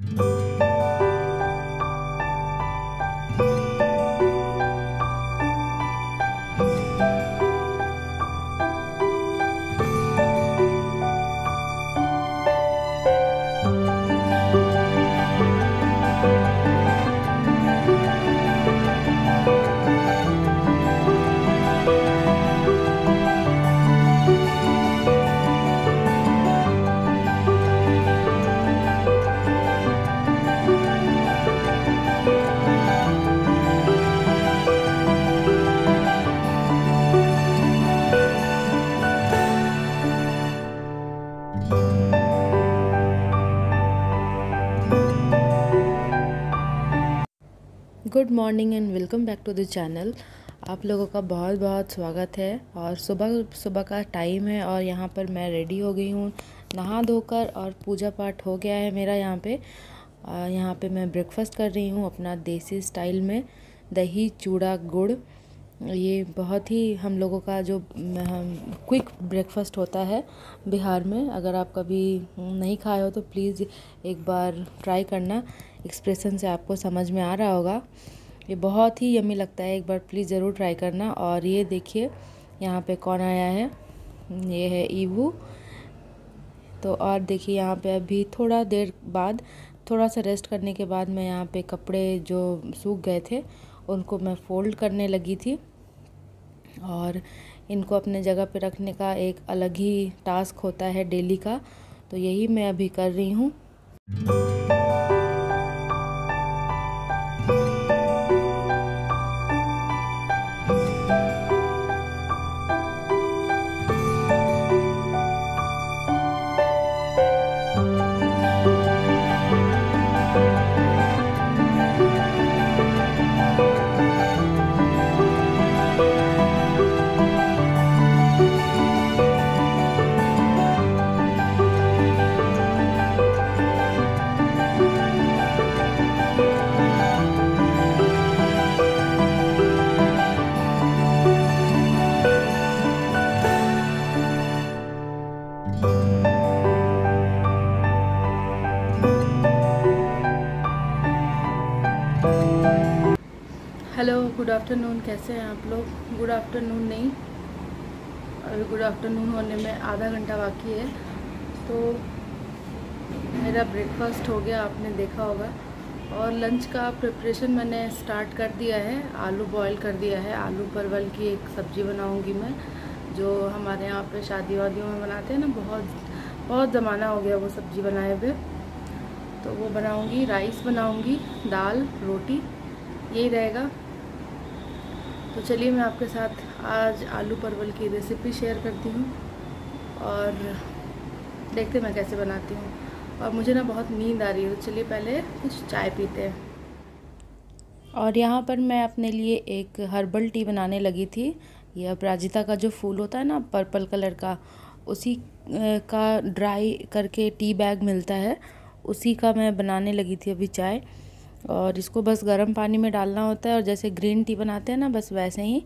Mm-hmm. Good morning and welcome back to the channel आप लोगों का बहुत बहुत स्वागत है और सुबह सुबह का टाइम है और यहाँ पर मैं रेडी हो गई हूँ नहा धोकर और पूजा पाठ हो गया है मेरा यहाँ पे यहाँ पे मैं ब्रेकफास्ट कर रही हूँ अपना देसी स्टाइल में दही चूड़ा गुड़ ये बहुत ही हम लोगों का जो क्विक ब्रेकफास्ट होता है बिहार में अगर आप कभी नहीं खाए हो तो प्लीज़ एक बार ट्राई करना एक्सप्रेशन से आपको समझ में आ रहा होगा ये बहुत ही यमी लगता है एक बार प्लीज़ ज़रूर ट्राई करना और ये देखिए यहाँ पे कौन आया है ये है ईवू तो और देखिए यहाँ पे अभी थोड़ा देर बाद थोड़ा सा रेस्ट करने के बाद मैं यहाँ पे कपड़े जो सूख गए थे उनको मैं फ़ोल्ड करने लगी थी और इनको अपने जगह पे रखने का एक अलग ही टास्क होता है डेली का तो यही मैं अभी कर रही हूँ आफ्टरनून कैसे हैं आप लोग गुड आफ्टरनून नहीं अभी गुड आफ्टरनून होने में आधा घंटा बाकी है तो मेरा ब्रेकफास्ट हो गया आपने देखा होगा और लंच का प्रिपरेशन मैंने स्टार्ट कर दिया है आलू बॉईल कर दिया है आलू परवल की एक सब्ज़ी बनाऊंगी मैं जो हमारे यहाँ पे शादी वादियों में बनाते हैं ना बहुत बहुत ज़माना हो गया वो सब्ज़ी बनाए हुए तो वो बनाऊँगी राइस बनाऊँगी दाल रोटी यही रहेगा तो चलिए मैं आपके साथ आज आलू परवल की रेसिपी शेयर करती हूँ और देखते मैं कैसे बनाती हूँ और मुझे ना बहुत नींद आ रही है तो चलिए पहले कुछ चाय पीते हैं और यहाँ पर मैं अपने लिए एक हर्बल टी बनाने लगी थी यह अपराजिता का जो फूल होता है ना पर्पल कलर का उसी का ड्राई करके टी बैग मिलता है उसी का मैं बनाने लगी थी अभी चाय और इसको बस गर्म पानी में डालना होता है और जैसे ग्रीन टी बनाते हैं ना बस वैसे ही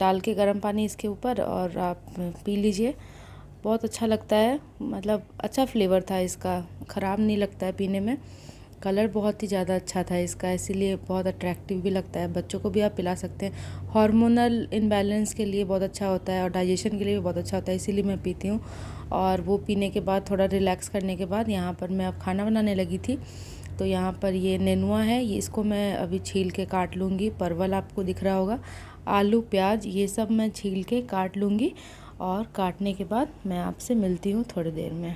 डाल के गर्म पानी इसके ऊपर और आप पी लीजिए बहुत अच्छा लगता है मतलब अच्छा फ्लेवर था इसका ख़राब नहीं लगता है पीने में कलर बहुत ही ज़्यादा अच्छा था इसका इसीलिए बहुत अट्रैक्टिव भी लगता है बच्चों को भी आप पिला सकते हैं हार्मोनल इनबैलेंस के लिए बहुत अच्छा होता है और डाइजेशन के लिए भी बहुत अच्छा होता है इसीलिए मैं पीती हूँ और वो पीने के बाद थोड़ा रिलैक्स करने के बाद यहाँ पर मैं अब खाना बनाने लगी थी तो यहाँ पर ये नेनुआ है ये इसको मैं अभी छील के काट लूँगी परवल आपको दिख रहा होगा आलू प्याज ये सब मैं छील के काट लूँगी और काटने के बाद मैं आपसे मिलती हूँ थोड़ी देर में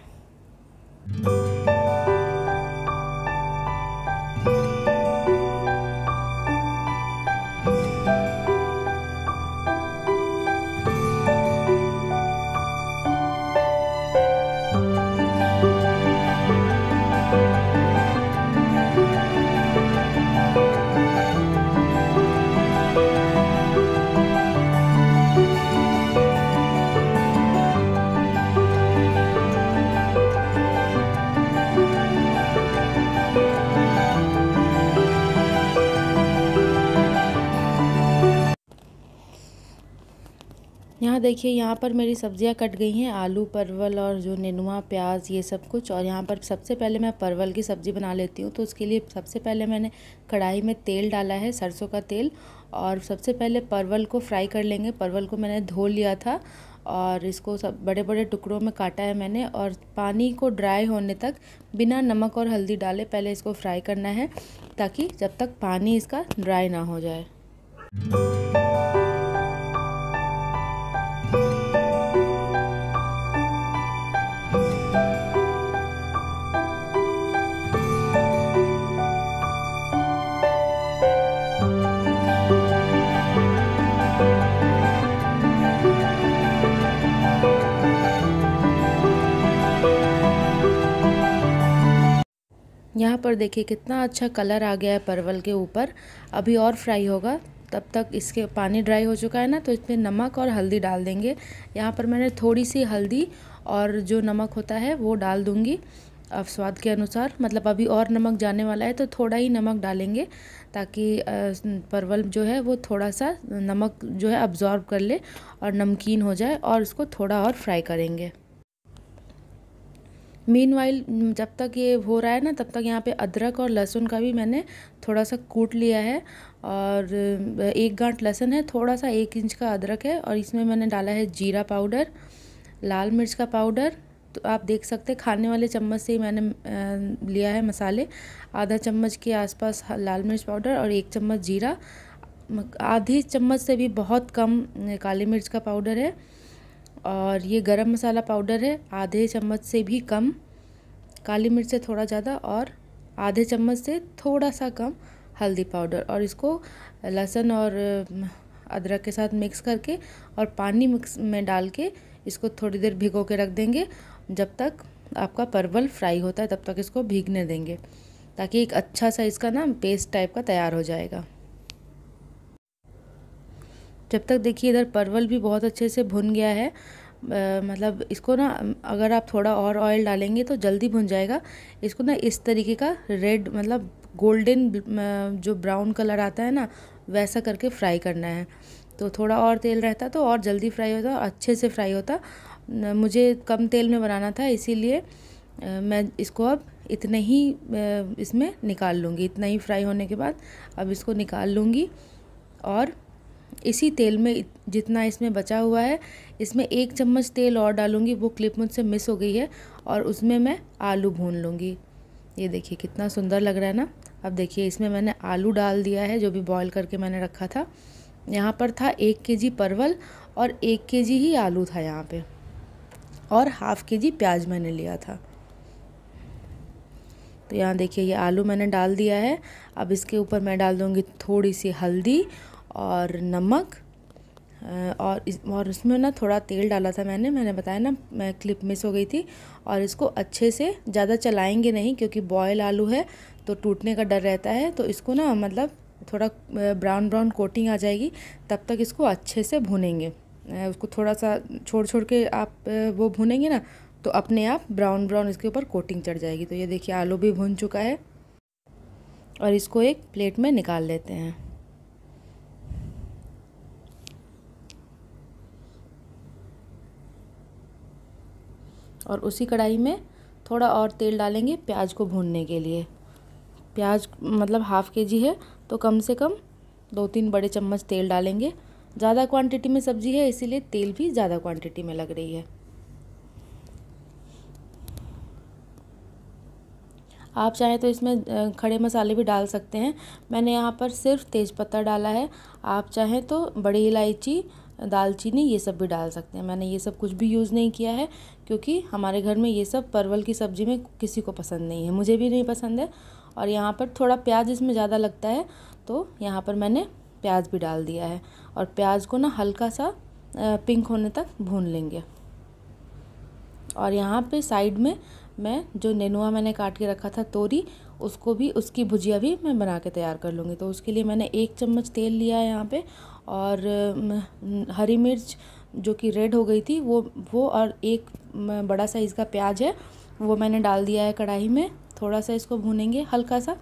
यहाँ देखिए यहाँ पर मेरी सब्जियाँ कट गई हैं आलू परवल और जो नेनुआ प्याज ये सब कुछ और यहाँ पर सबसे पहले मैं परवल की सब्ज़ी बना लेती हूँ तो उसके लिए सबसे पहले मैंने कढ़ाई में तेल डाला है सरसों का तेल और सबसे पहले परवल को फ्राई कर लेंगे परवल को मैंने धो लिया था और इसको सब बड़े बड़े टुकड़ों में काटा है मैंने और पानी को ड्राई होने तक बिना नमक और हल्दी डाले पहले इसको फ्राई करना है ताकि जब तक पानी इसका ड्राई ना हो जाए यहाँ पर देखिए कितना अच्छा कलर आ गया है परवल के ऊपर अभी और फ्राई होगा तब तक इसके पानी ड्राई हो चुका है ना तो इसमें नमक और हल्दी डाल देंगे यहाँ पर मैंने थोड़ी सी हल्दी और जो नमक होता है वो डाल दूँगी अब स्वाद के अनुसार मतलब अभी और नमक जाने वाला है तो थोड़ा ही नमक डालेंगे ताकि परवल जो है वो थोड़ा सा नमक जो है अब्जॉर्ब कर ले और नमकीन हो जाए और इसको थोड़ा और फ्राई करेंगे मीन जब तक ये हो रहा है ना तब तक यहाँ पे अदरक और लहसुन का भी मैंने थोड़ा सा कूट लिया है और एक गांठ लहसुन है थोड़ा सा एक इंच का अदरक है और इसमें मैंने डाला है जीरा पाउडर लाल मिर्च का पाउडर तो आप देख सकते हैं खाने वाले चम्मच से ही मैंने लिया है मसाले आधा चम्मच के आसपास लाल मिर्च पाउडर और एक चम्मच जीरा आधी चम्मच से भी बहुत कम काली मिर्च का पाउडर है और ये गरम मसाला पाउडर है आधे चम्मच से भी कम काली मिर्च से थोड़ा ज़्यादा और आधे चम्मच से थोड़ा सा कम हल्दी पाउडर और इसको लहसुन और अदरक के साथ मिक्स करके और पानी मिक्स में डाल के इसको थोड़ी देर भिगो के रख देंगे जब तक आपका परवल फ्राई होता है तब तक इसको भीगने देंगे ताकि एक अच्छा सा इसका ना पेस्ट टाइप का तैयार हो जाएगा जब तक देखिए इधर परवल भी बहुत अच्छे से भुन गया है मतलब इसको ना अगर आप थोड़ा और ऑयल डालेंगे तो जल्दी भुन जाएगा इसको ना इस तरीके का रेड मतलब गोल्डन जो ब्राउन कलर आता है ना वैसा करके फ्राई करना है तो थोड़ा और तेल रहता तो और जल्दी फ्राई होता और अच्छे से फ्राई होता मुझे कम तेल में बनाना था इसीलिए मैं इसको अब इतने ही इसमें निकाल लूँगी इतना ही फ्राई होने के बाद अब इसको निकाल लूँगी और इसी तेल में जितना इसमें बचा हुआ है इसमें एक चम्मच तेल और डालूंगी वो क्लिप मुझसे मिस हो गई है और उसमें मैं आलू भून लूँगी ये देखिए कितना सुंदर लग रहा है ना अब देखिए इसमें मैंने आलू डाल दिया है जो भी बॉईल करके मैंने रखा था यहाँ पर था एक के जी परवल और एक के जी ही आलू था यहाँ पे और हाफ़ के जी प्याज मैंने लिया था तो यहाँ देखिए ये आलू मैंने डाल दिया है अब इसके ऊपर मैं डाल दूँगी थोड़ी सी हल्दी और नमक और इस और उसमें ना थोड़ा तेल डाला था मैंने मैंने बताया ना मैं क्लिप मिस हो गई थी और इसको अच्छे से ज़्यादा चलाएंगे नहीं क्योंकि बॉयल आलू है तो टूटने का डर रहता है तो इसको ना मतलब थोड़ा ब्राउन ब्राउन कोटिंग आ जाएगी तब तक इसको अच्छे से भुनेंगे उसको थोड़ा सा छोड़ छोड़ के आप वो भुनेंगे ना तो अपने आप ब्राउन ब्राउन इसके ऊपर कोटिंग चढ़ जाएगी तो ये देखिए आलू भी भून चुका है और इसको एक प्लेट में निकाल लेते हैं और उसी कढ़ाई में थोड़ा और तेल डालेंगे प्याज को भूनने के लिए प्याज मतलब हाफ़ के जी है तो कम से कम दो तीन बड़े चम्मच तेल डालेंगे ज़्यादा क्वांटिटी में सब्ज़ी है इसीलिए तेल भी ज़्यादा क्वांटिटी में लग रही है आप चाहें तो इसमें खड़े मसाले भी डाल सकते हैं मैंने यहाँ पर सिर्फ तेज़पत्ता डाला है आप चाहें तो बड़ी इलायची दालचीनी ये सब भी डाल सकते हैं मैंने ये सब कुछ भी यूज़ नहीं किया है क्योंकि हमारे घर में ये सब परवल की सब्ज़ी में किसी को पसंद नहीं है मुझे भी नहीं पसंद है और यहाँ पर थोड़ा प्याज इसमें ज़्यादा लगता है तो यहाँ पर मैंने प्याज भी डाल दिया है और प्याज को ना हल्का सा पिंक होने तक भून लेंगे और यहाँ पे साइड में मैं जो नेनुआ मैंने काट के रखा था तोरी उसको भी उसकी भुजिया भी मैं बना के तैयार कर लूँगी तो उसके लिए मैंने एक चम्मच तेल लिया है यहाँ पर और हरी मिर्च जो कि रेड हो गई थी वो वो और एक बड़ा साइज़ का प्याज है वो मैंने डाल दिया है कढ़ाई में थोड़ा सा इसको भूनेंगे हल्का सा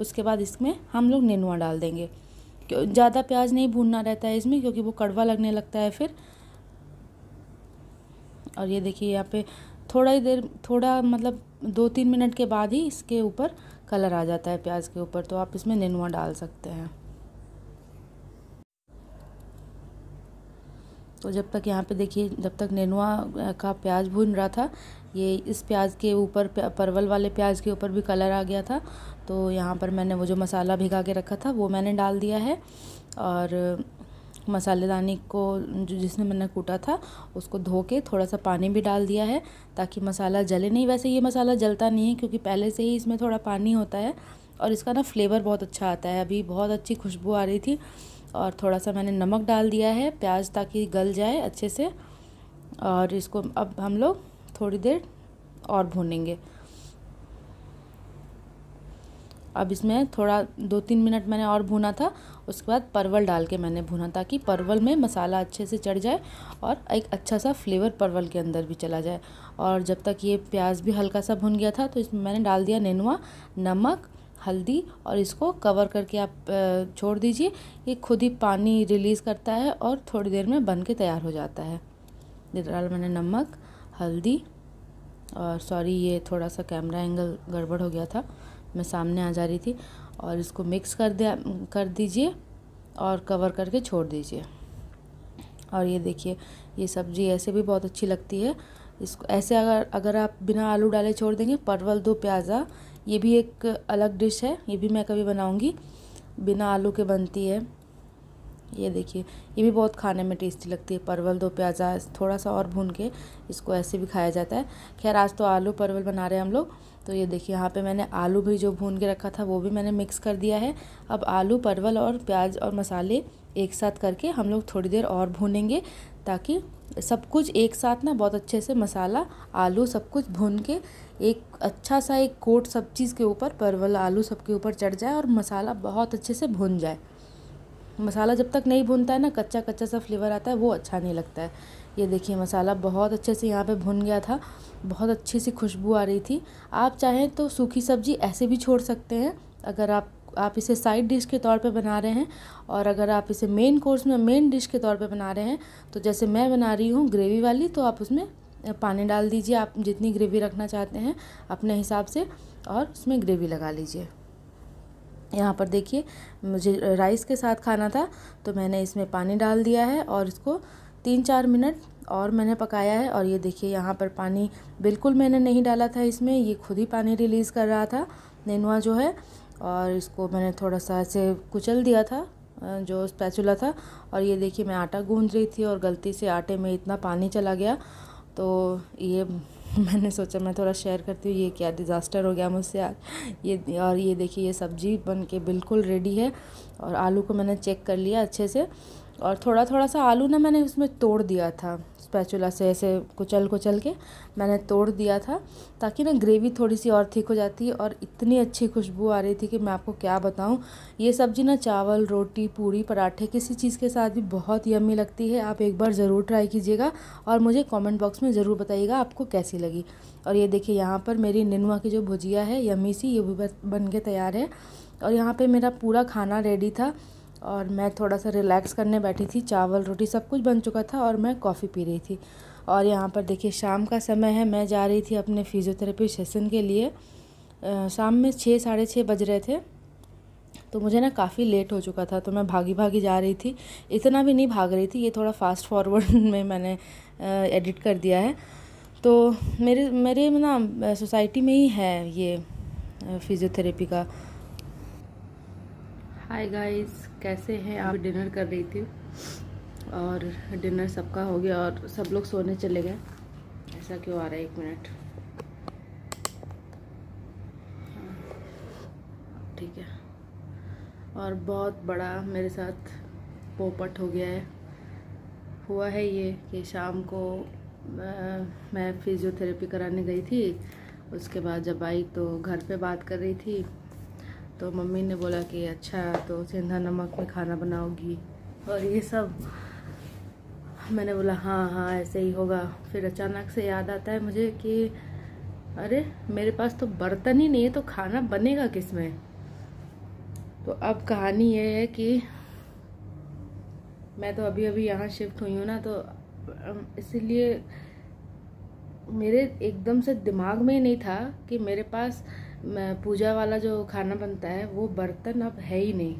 उसके बाद इसमें हम लोग नेनुआ डाल देंगे ज़्यादा प्याज नहीं भूनना रहता है इसमें क्योंकि वो कड़वा लगने लगता है फिर और ये देखिए यहाँ पे थोड़ा ही देर थोड़ा मतलब दो तीन मिनट के बाद ही इसके ऊपर कलर आ जाता है प्याज के ऊपर तो आप इसमें नेनुआ डाल सकते हैं तो जब तक यहाँ पे देखिए जब तक नेनुआ का प्याज भून रहा था ये इस प्याज के ऊपर परवल वाले प्याज के ऊपर भी कलर आ गया था तो यहाँ पर मैंने वो जो मसाला भिगा के रखा था वो मैंने डाल दिया है और मसाले को जो जिसने मैंने कूटा था उसको धो के थोड़ा सा पानी भी डाल दिया है ताकि मसाला जले नहीं वैसे ये मसाला जलता नहीं है क्योंकि पहले से ही इसमें थोड़ा पानी होता है और इसका ना फ्लेवर बहुत अच्छा आता है अभी बहुत अच्छी खुशबू आ रही थी और थोड़ा सा मैंने नमक डाल दिया है प्याज ताकि गल जाए अच्छे से और इसको अब हम लोग थोड़ी देर और भूनेंगे अब इसमें थोड़ा दो तीन मिनट मैंने और भुना था उसके बाद परवल डाल के मैंने भुना ताकि परवल में मसाला अच्छे से चढ़ जाए और एक अच्छा सा फ्लेवर परवल के अंदर भी चला जाए और जब तक ये प्याज भी हल्का सा भुन गया था तो इसमें मैंने डाल दिया नेनुआ नमक हल्दी और इसको कवर करके आप छोड़ दीजिए ये खुद ही पानी रिलीज़ करता है और थोड़ी देर में बन के तैयार हो जाता है डाल मैंने नमक हल्दी और सॉरी ये थोड़ा सा कैमरा एंगल गड़बड़ हो गया था मैं सामने आ जा रही थी और इसको मिक्स कर दिया कर दीजिए और कवर करके छोड़ दीजिए और ये देखिए ये सब्ज़ी ऐसे भी बहुत अच्छी लगती है इसको ऐसे अगर अगर आप बिना आलू डाले छोड़ देंगे परवल दो प्याज़ा ये भी एक अलग डिश है ये भी मैं कभी बनाऊँगी बिना आलू के बनती है ये देखिए ये भी बहुत खाने में टेस्टी लगती है परवल दो प्याजा थोड़ा सा और भून के इसको ऐसे भी खाया जाता है खैर आज तो आलू परवल बना रहे हैं हम लोग तो ये देखिए यहाँ पे मैंने आलू भी जो भून के रखा था वो भी मैंने मिक्स कर दिया है अब आलू परवल और प्याज और मसाले एक साथ करके हम लोग थोड़ी देर और भूनेंगे ताकि सब कुछ एक साथ ना बहुत अच्छे से मसाला आलू सब कुछ भून के एक अच्छा सा एक कोट सब चीज़ के ऊपर परवल आलू सब के ऊपर चढ़ जाए और मसाला बहुत अच्छे से भून जाए मसाला जब तक नहीं भुनता है ना कच्चा कच्चा सा फ्लेवर आता है वो अच्छा नहीं लगता है ये देखिए मसाला बहुत अच्छे से यहाँ पे भुन गया था बहुत अच्छी सी खुशबू आ रही थी आप चाहें तो सूखी सब्ज़ी ऐसे भी छोड़ सकते हैं अगर आप आप इसे साइड डिश के तौर पे बना रहे हैं और अगर आप इसे मेन कोर्स में मेन डिश के तौर पे बना रहे हैं तो जैसे मैं बना रही हूँ ग्रेवी वाली तो आप उसमें पानी डाल दीजिए आप जितनी ग्रेवी रखना चाहते हैं अपने हिसाब से और उसमें ग्रेवी लगा लीजिए यहाँ पर देखिए मुझे राइस के साथ खाना था तो मैंने इसमें पानी डाल दिया है और इसको तीन चार मिनट और मैंने पकाया है और ये देखिए यहाँ पर पानी बिल्कुल मैंने नहीं डाला था इसमें ये खुद ही पानी रिलीज़ कर रहा था नेनुआ जो है और इसको मैंने थोड़ा सा ऐसे कुचल दिया था जो स्पैचुला था और ये देखिए मैं आटा गूंद रही थी और गलती से आटे में इतना पानी चला गया तो ये मैंने सोचा मैं थोड़ा शेयर करती हूँ ये क्या डिज़ास्टर हो गया मुझसे आज ये और ये देखिए ये सब्ज़ी बन के बिल्कुल रेडी है और आलू को मैंने चेक कर लिया अच्छे से और थोड़ा थोड़ा सा आलू ना मैंने उसमें तोड़ दिया था स्पैचुला से ऐसे कुचल कुचल के मैंने तोड़ दिया था ताकि ना ग्रेवी थोड़ी सी और थिक हो जाती है और इतनी अच्छी खुशबू आ रही थी कि मैं आपको क्या बताऊँ ये सब्ज़ी ना चावल रोटी पूरी पराठे किसी चीज़ के साथ भी बहुत यमी लगती है आप एक बार ज़रूर ट्राई कीजिएगा और मुझे कॉमेंट बॉक्स में ज़रूर बताइएगा आपको कैसी लगी और ये देखिए यहाँ पर मेरी निनुआ की जो भुजिया है यमी सी ये भी बन के तैयार है और यहाँ पर मेरा पूरा खाना रेडी था और मैं थोड़ा सा रिलैक्स करने बैठी थी चावल रोटी सब कुछ बन चुका था और मैं कॉफ़ी पी रही थी और यहाँ पर देखिए शाम का समय है मैं जा रही थी अपने फिज़ियोथेरेपी सेशन के लिए शाम में छः साढ़े छः बज रहे थे तो मुझे ना काफ़ी लेट हो चुका था तो मैं भागी भागी जा रही थी इतना भी नहीं भाग रही थी ये थोड़ा फास्ट फॉरवर्ड में मैंने एडिट कर दिया है तो मेरे मेरे ना सोसाइटी में ही है ये फिज़ियोथेरेपी का हाय गाइस कैसे हैं आप डिनर कर रही थी और डिनर सबका हो गया और सब लोग सोने चले गए ऐसा क्यों आ रहा है एक मिनट हाँ, ठीक है और बहुत बड़ा मेरे साथ पोपट हो गया है हुआ है ये कि शाम को मैं फिज़ियोथेरेपी कराने गई थी उसके बाद जब आई तो घर पे बात कर रही थी तो मम्मी ने बोला कि अच्छा तो सेंधा नमक में खाना बनाओगी और ये सब मैंने बोला हाँ हाँ ऐसे ही होगा फिर अचानक से याद आता है मुझे कि अरे मेरे पास तो बर्तन ही नहीं है तो खाना बनेगा किस में तो अब कहानी ये है कि मैं तो अभी अभी यहाँ शिफ्ट हुई हूँ ना तो इसीलिए मेरे एकदम से दिमाग में ही नहीं था कि मेरे पास पूजा वाला जो खाना बनता है वो बर्तन अब है ही नहीं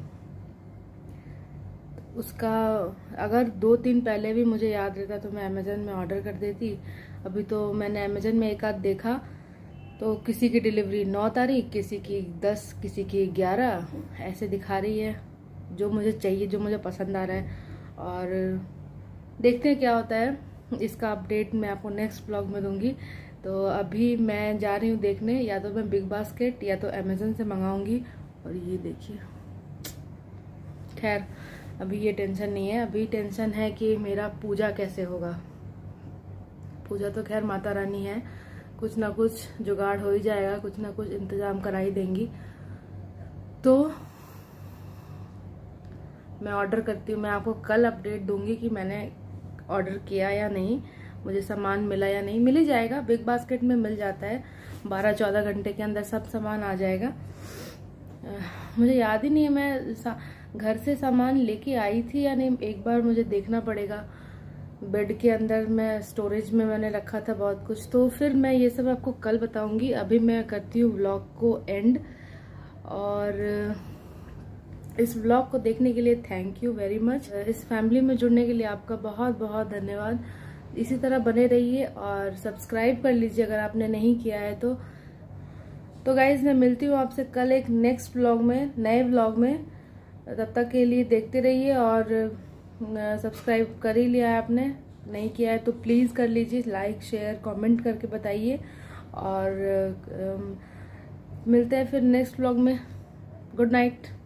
उसका अगर दो तीन पहले भी मुझे याद रहता तो मैं अमेज़न में ऑर्डर कर देती अभी तो मैंने अमेज़न में एक आध देखा तो किसी की डिलीवरी नौ तारीख किसी की दस किसी की ग्यारह ऐसे दिखा रही है जो मुझे चाहिए जो मुझे पसंद आ रहा है और देखते हैं क्या होता है इसका अपडेट मैं आपको नेक्स्ट ब्लॉग में दूंगी तो अभी मैं जा रही हूँ देखने या तो मैं बिग बास्केट या तो अमेजोन से मंगाऊंगी और ये देखिए खैर अभी ये टेंशन नहीं है अभी टेंशन है कि मेरा पूजा कैसे होगा पूजा तो खैर माता रानी है कुछ ना कुछ जुगाड़ हो ही जाएगा कुछ ना कुछ इंतज़ाम करा ही देंगी तो मैं ऑर्डर करती हूँ मैं आपको कल अपडेट दूंगी कि मैंने ऑर्डर किया या नहीं मुझे सामान मिला या नहीं मिल ही जाएगा बिग बास्केट में मिल जाता है बारह चौदह घंटे के अंदर सब सामान आ जाएगा मुझे याद ही नहीं है मैं घर से सामान लेके आई थी या नहीं एक बार मुझे देखना पड़ेगा बेड के अंदर मैं स्टोरेज में मैंने रखा था बहुत कुछ तो फिर मैं ये सब आपको कल बताऊंगी अभी मैं करती हूँ व्लॉग को एंड और इस व्लॉग को देखने के लिए थैंक यू वेरी मच इस फैमिली में जुड़ने के लिए आपका बहुत बहुत धन्यवाद इसी तरह बने रहिए और सब्सक्राइब कर लीजिए अगर आपने नहीं किया है तो तो गाइज मैं मिलती हूँ आपसे कल एक नेक्स्ट ब्लॉग में नए ब्लॉग में तब तक के लिए देखते रहिए और सब्सक्राइब कर ही लिया है आपने नहीं किया है तो प्लीज़ कर लीजिए लाइक शेयर कमेंट करके बताइए और मिलते हैं फिर नेक्स्ट ब्लॉग में गुड नाइट